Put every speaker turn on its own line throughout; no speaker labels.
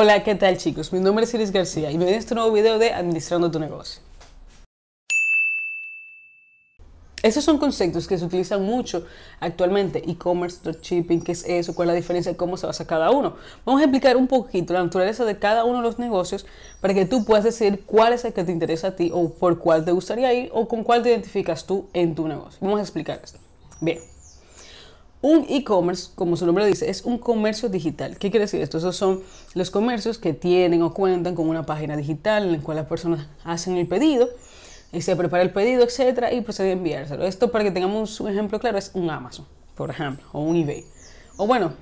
Hola, ¿qué tal chicos? Mi nombre es Iris García y ven a este nuevo video de Administrando tu negocio. Estos son conceptos que se utilizan mucho actualmente, e-commerce, dropshipping, qué es eso, cuál es la diferencia, cómo se basa cada uno. Vamos a explicar un poquito la naturaleza de cada uno de los negocios para que tú puedas decir cuál es el que te interesa a ti o por cuál te gustaría ir o con cuál te identificas tú en tu negocio. Vamos a explicar esto. Bien. Un e-commerce, como su nombre dice, es un comercio digital. ¿Qué quiere decir esto? Esos son los comercios que tienen o cuentan con una página digital en la cual las personas hacen el pedido, y se prepara el pedido, etcétera, y procede a enviárselo. Esto, para que tengamos un ejemplo claro, es un Amazon, por ejemplo, o un eBay. O bueno,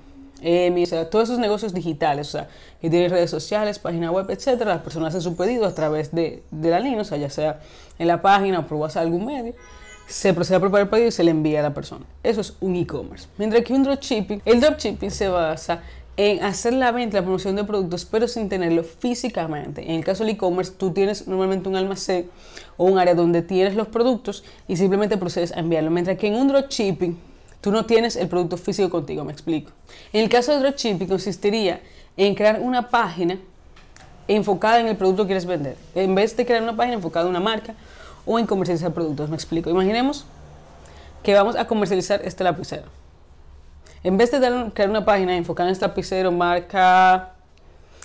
eh, todos esos negocios digitales, o sea, que tienen redes sociales, página web, etcétera, las personas hacen su pedido a través de, la línea, o sea, ya sea en la página o por algún medio se procede a preparar el pedido y se le envía a la persona. Eso es un e-commerce. Mientras que un dropshipping, el dropshipping se basa en hacer la venta, la promoción de productos, pero sin tenerlo físicamente. En el caso del e-commerce, tú tienes normalmente un almacén o un área donde tienes los productos y simplemente procedes a enviarlo. Mientras que en un dropshipping, tú no tienes el producto físico contigo, me explico. En el caso de dropshipping, consistiría en crear una página enfocada en el producto que quieres vender. En vez de crear una página enfocada en una marca o en comercializar productos. Me explico. Imaginemos que vamos a comercializar este lapicero. En vez de crear una página enfocada en este lapicero, marca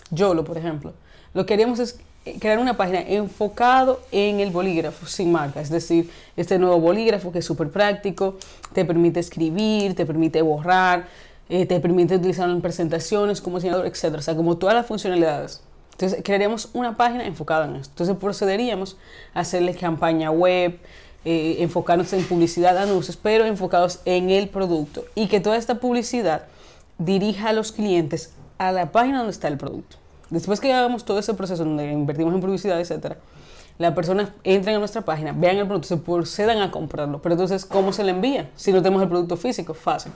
Yolo, por ejemplo, lo que haríamos es crear una página enfocado en el bolígrafo sin marca, es decir, este nuevo bolígrafo que es súper práctico, te permite escribir, te permite borrar, eh, te permite utilizarlo en presentaciones como señalador, etc. O sea, como todas las funcionalidades. Entonces, crearíamos una página enfocada en esto. Entonces, procederíamos a hacerle campaña web, eh, enfocarnos en publicidad, anuncios, pero enfocados en el producto y que toda esta publicidad dirija a los clientes a la página donde está el producto. Después que hagamos todo ese proceso donde invertimos en publicidad, etcétera, las personas entran a nuestra página, vean el producto, se procedan a comprarlo. Pero entonces, ¿cómo se le envía? Si no tenemos el producto físico, fácil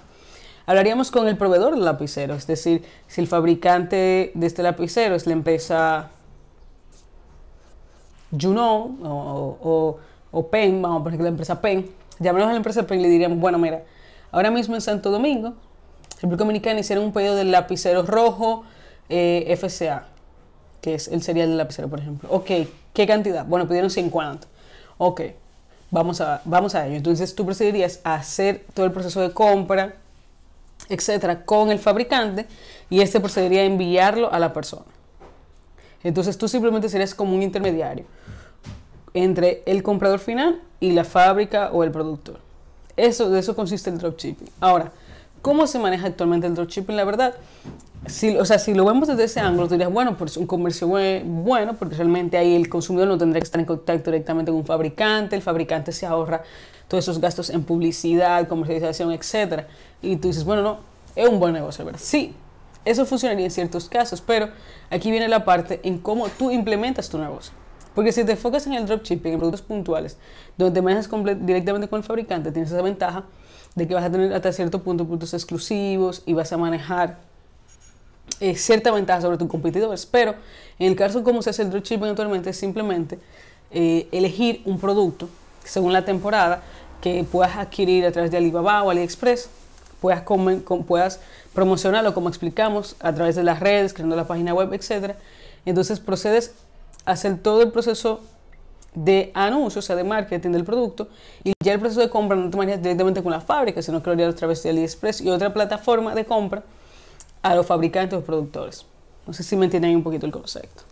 hablaríamos con el proveedor del lapicero, es decir, si el fabricante de este lapicero es la empresa Juno o, o, o vamos a poner la empresa Pen, llamamos a la empresa Pen y le diríamos, bueno, mira, ahora mismo en Santo Domingo, República dominicano hicieron un pedido del lapicero rojo eh, FCA, que es el serial del lapicero, por ejemplo. Ok, ¿qué cantidad? Bueno, pidieron 50. Ok, vamos a, vamos a ello. Entonces tú procederías a hacer todo el proceso de compra, etcétera, con el fabricante y este procedería pues, a enviarlo a la persona. Entonces tú simplemente serías como un intermediario entre el comprador final y la fábrica o el productor. Eso, de eso consiste el dropshipping. Ahora, cómo se maneja actualmente el dropshipping, la verdad. Si, o sea, si lo vemos desde ese ángulo, tú dirías, bueno, pues un comercio bueno, porque realmente ahí el consumidor no tendría que estar en contacto directamente con un fabricante, el fabricante se ahorra todos esos gastos en publicidad, comercialización, etc. Y tú dices, bueno, no, es un buen negocio, ¿verdad? Sí, eso funcionaría en ciertos casos, pero aquí viene la parte en cómo tú implementas tu negocio. Porque si te enfocas en el dropshipping, en productos puntuales, donde manejas directamente con el fabricante, tienes esa ventaja de que vas a tener hasta cierto punto puntos exclusivos y vas a manejar eh, cierta ventaja sobre tus competidores. Pero en el caso de cómo se hace el dropshipping actualmente, es simplemente eh, elegir un producto según la temporada que puedas adquirir a través de Alibaba o AliExpress, puedas, puedas promocionarlo como explicamos a través de las redes, creando la página web, etc. Entonces procedes a hacer todo el proceso de anuncios, o sea, de marketing del producto, y ya el proceso de compra no te manejas directamente con la fábrica, sino que lo haría a través de AliExpress y otra plataforma de compra a los fabricantes o productores. No sé si me entienden un poquito el concepto.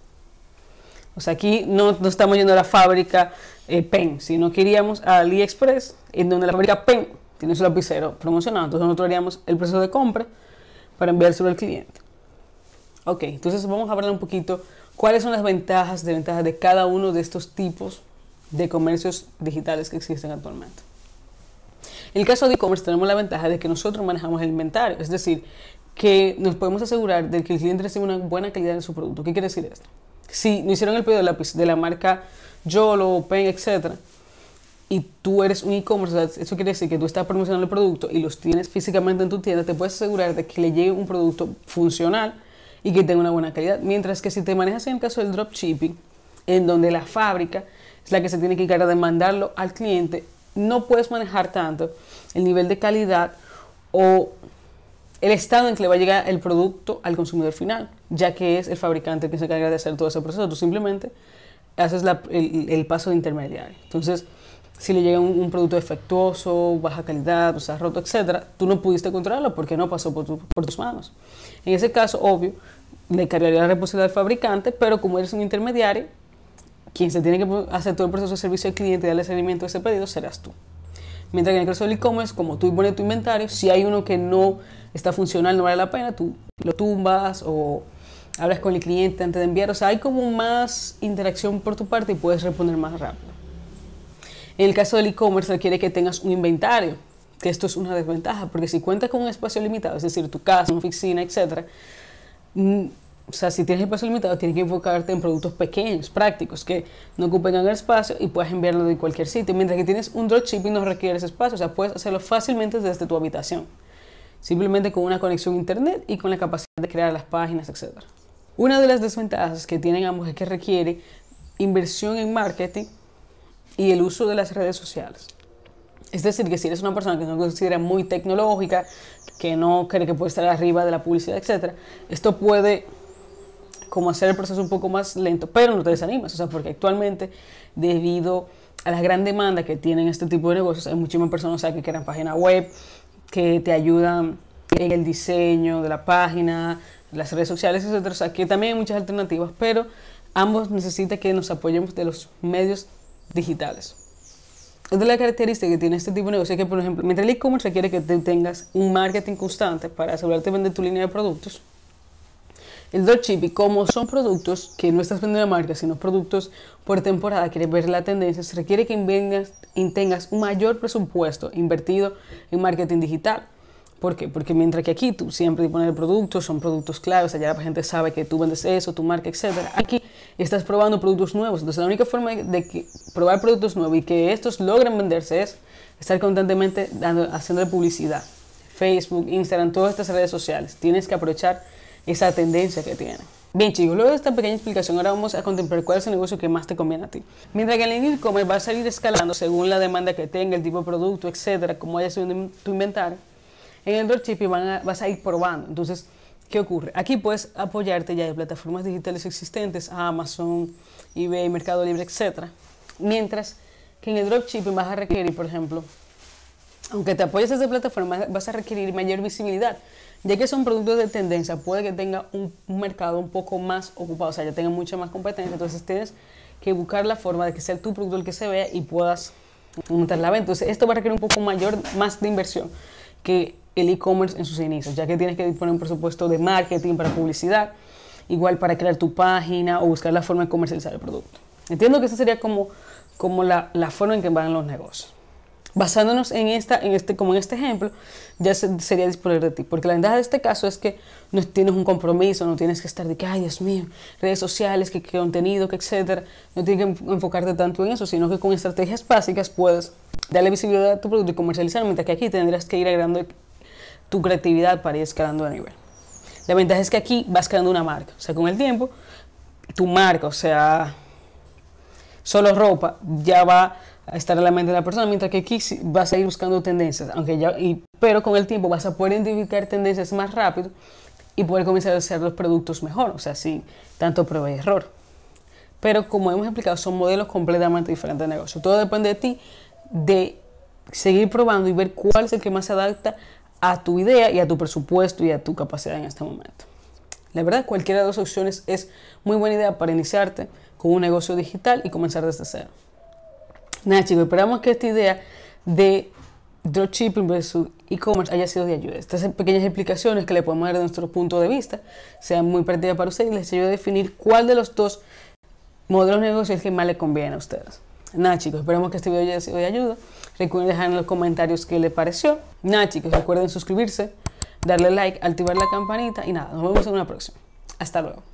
O sea, aquí no, no estamos yendo a la fábrica eh, PEN, sino que iríamos a AliExpress, en donde la fábrica PEN tiene su lapicero promocionado. Entonces nosotros haríamos el proceso de compra para enviárselo al cliente. Ok, entonces vamos a hablar un poquito ¿Cuáles son las ventajas, desventajas de cada uno de estos tipos de comercios digitales que existen actualmente? En el caso de e-commerce tenemos la ventaja de que nosotros manejamos el inventario, es decir, que nos podemos asegurar de que el cliente recibe una buena calidad de su producto. ¿Qué quiere decir esto? Si no hicieron el pedido de lápiz de la marca Yolo, Pen, etc., y tú eres un e-commerce, eso quiere decir que tú estás promocionando el producto y los tienes físicamente en tu tienda, te puedes asegurar de que le llegue un producto funcional, y que tenga una buena calidad. Mientras que si te manejas en el caso del dropshipping, en donde la fábrica es la que se tiene que encargar de mandarlo al cliente, no puedes manejar tanto el nivel de calidad o el estado en que le va a llegar el producto al consumidor final, ya que es el fabricante que se encarga de hacer todo ese proceso. Tú simplemente haces el, paso de intermediario. Entonces, si le llega un, producto defectuoso, baja calidad, o sea, roto, etcétera, tú no pudiste controlarlo porque no pasó por, tus manos. En ese caso, obvio, le cargaría la responsabilidad al fabricante, pero como eres un intermediario, quien se tiene que hacer todo el proceso de servicio al cliente y darle seguimiento a ese pedido serás tú. Mientras que en el caso del e-commerce, como tú pones tu inventario, si hay uno que no está funcional, no vale la pena, tú lo tumbas o hablas con el cliente antes de enviar. O sea, hay como más interacción por tu parte y puedes responder más rápido. En el caso del e-commerce requiere que tengas un inventario, que esto es una desventaja, porque si cuentas con un espacio limitado, es decir, tu casa, una oficina, etcétera mm, o sea, si tienes espacio limitado, tienes que enfocarte en productos pequeños, prácticos, que no ocupen el espacio y puedas enviarlo de cualquier sitio. Mientras que tienes un dropshipping no requieres espacio, o sea, puedes hacerlo fácilmente desde tu habitación, simplemente con una conexión a internet y con la capacidad de crear las páginas, etcétera Una de las desventajas que tienen ambos es que requiere inversión en marketing y el uso de las redes sociales. Es decir, que si eres una persona que no considera muy tecnológica, que no cree que puede estar arriba de la publicidad, etc., esto puede como hacer el proceso un poco más lento, pero no te desanimas, o sea, porque actualmente debido a la gran demanda que tienen este tipo de negocios, hay muchísimas personas o que crean página web, que te ayudan en el diseño de la página, las redes sociales, etc. O sea, que también hay muchas alternativas, pero ambos necesitan que nos apoyemos de los medios digitales. Otra de las características que tiene este tipo de negocio es que, por ejemplo, mientras el e-commerce requiere que tengas un marketing constante para asegurarte de vender tu línea de productos, el dropshipping, como son productos que no estás vendiendo la marca, sino productos por temporada, quieres ver la tendencia, se requiere que vengas, tengas un mayor presupuesto invertido en marketing digital. ¿Por qué? Porque mientras que aquí tú siempre poner productos, son productos claves, allá la gente sabe que tú vendes eso, tu marca, etc. Aquí estás probando productos nuevos. Entonces, la única forma de que probar productos nuevos y que estos logren venderse es estar constantemente dando, haciendo publicidad. Facebook, Instagram, todas estas redes sociales. Tienes que aprovechar esa tendencia que tienen. Bien chicos, luego de esta pequeña explicación ahora vamos a contemplar cuál es el negocio que más te conviene a ti. Mientras que el e-commerce va a salir escalando según la demanda que tenga, el tipo de producto, etcétera, como haya sido tu inventario, en el dropshipping vas a ir probando. Entonces, ¿qué ocurre? Aquí puedes apoyarte ya de plataformas digitales existentes, Amazon, eBay, Mercado Libre, etc. Mientras que en el dropshipping vas a requerir, por ejemplo, aunque te apoyes desde plataformas, plataforma, vas a requerir mayor visibilidad, ya que son productos de tendencia, puede que tenga un, mercado un poco más ocupado, o sea, ya tenga mucha más competencia, entonces tienes que buscar la forma de que sea tu producto el que se vea y puedas aumentar la venta. Entonces, esto va a requerir un poco mayor, más de inversión, que el e-commerce en sus inicios, ya que tienes que disponer un presupuesto de marketing para publicidad, igual para crear tu página o buscar la forma de comercializar el producto. Entiendo que esa sería como, como la, la, forma en que van los negocios. Basándonos en, esta, en este, como en este ejemplo, ya sería disponer de ti. Porque la ventaja de este caso es que no tienes un compromiso, no tienes que estar de que, ay Dios mío, redes sociales, que, que contenido, que etcétera. No tienes que enfocarte tanto en eso, sino que con estrategias básicas puedes darle visibilidad a tu producto y comercializarlo, mientras que aquí tendrás que ir agregando tu creatividad para ir escalando a nivel. La ventaja es que aquí vas creando una marca. O sea, con el tiempo, tu marca, o sea, solo ropa, ya va a estar en la mente de la persona, mientras que aquí vas a ir buscando tendencias, aunque ya, pero con el tiempo vas a poder identificar tendencias más rápido y poder comenzar a hacer los productos mejor, o sea, sin tanto prueba y error. Pero como hemos explicado, son modelos completamente diferentes de negocio. Todo depende de ti, de seguir probando y ver cuál es el que más se adapta a tu idea y a tu presupuesto y a tu capacidad en este momento. La verdad, cualquiera de las dos opciones es muy buena idea para iniciarte con un negocio digital y comenzar desde cero. Nada, chicos, esperamos que esta idea de dropshipping versus e-commerce haya sido de ayuda. Estas pequeñas explicaciones que le podemos dar de nuestro punto de vista sean muy prácticas para ustedes y les ayude a definir cuál de los dos modelos de negocio es el que más le conviene a ustedes. Nada chicos, esperemos que este video haya sido de ayuda. Recuerden dejar en los comentarios qué les pareció. Nada chicos, recuerden suscribirse, darle like, activar la campanita y nada, nos vemos en una próxima. Hasta luego.